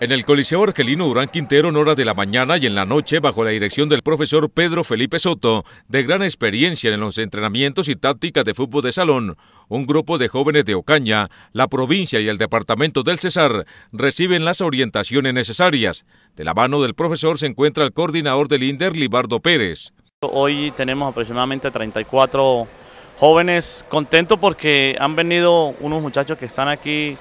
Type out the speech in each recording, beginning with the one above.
En el Coliseo Argelino Durán Quintero en horas de la mañana y en la noche, bajo la dirección del profesor Pedro Felipe Soto, de gran experiencia en los entrenamientos y tácticas de fútbol de salón, un grupo de jóvenes de Ocaña, la provincia y el departamento del Cesar reciben las orientaciones necesarias. De la mano del profesor se encuentra el coordinador del INDER, Libardo Pérez. Hoy tenemos aproximadamente 34 jóvenes, contentos porque han venido unos muchachos que están aquí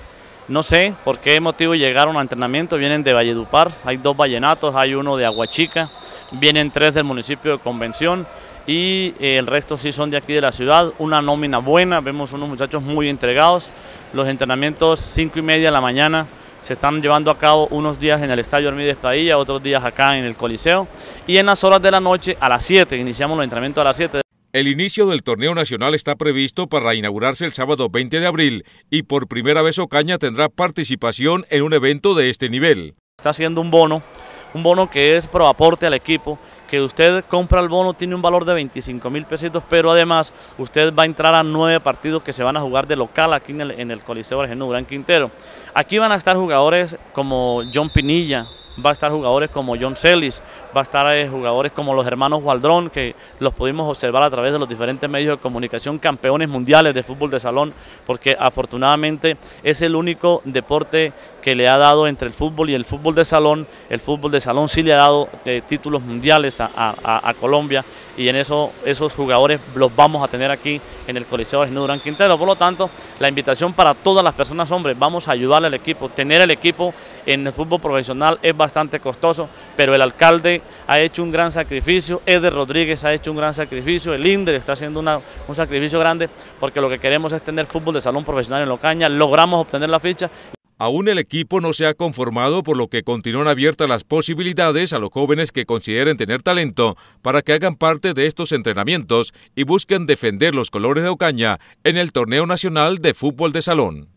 no sé por qué motivo llegaron a entrenamiento, vienen de Valledupar, hay dos vallenatos, hay uno de Aguachica, vienen tres del municipio de Convención y eh, el resto sí son de aquí de la ciudad, una nómina buena, vemos unos muchachos muy entregados, los entrenamientos cinco y media de la mañana, se están llevando a cabo unos días en el Estadio Hermídez Padilla, otros días acá en el Coliseo y en las horas de la noche a las 7, iniciamos los entrenamientos a las 7. El inicio del torneo nacional está previsto para inaugurarse el sábado 20 de abril y por primera vez Ocaña tendrá participación en un evento de este nivel. Está haciendo un bono, un bono que es pro aporte al equipo, que usted compra el bono tiene un valor de 25 mil pesitos, pero además usted va a entrar a nueve partidos que se van a jugar de local aquí en el, Coliseo Argentino Gran Quintero. Aquí van a estar jugadores como John Pinilla, va a estar jugadores como John Celis, va a estar eh, jugadores como los hermanos Waldrón que los pudimos observar a través de los diferentes medios de comunicación, campeones mundiales de fútbol de salón, porque afortunadamente es el único deporte que le ha dado entre el fútbol y el fútbol de salón, el fútbol de salón sí le ha dado eh, títulos mundiales a, Colombia y en eso esos jugadores los vamos a tener aquí en el Coliseo de Durán Quintero. Por lo tanto, la invitación para todas las personas, hombres, vamos a ayudarle al equipo, tener el equipo en el fútbol profesional es bastante costoso, pero el alcalde ha hecho un gran sacrificio, Eder Rodríguez ha hecho un gran sacrificio, el INDER está haciendo un sacrificio grande porque lo que queremos es tener fútbol de salón profesional en Ocaña, logramos obtener la ficha Aún el equipo no se ha conformado, por lo que continúan abiertas las posibilidades a los jóvenes que consideren tener talento para que hagan parte de estos entrenamientos y busquen defender los colores de Ocaña en el Torneo Nacional de Fútbol de Salón.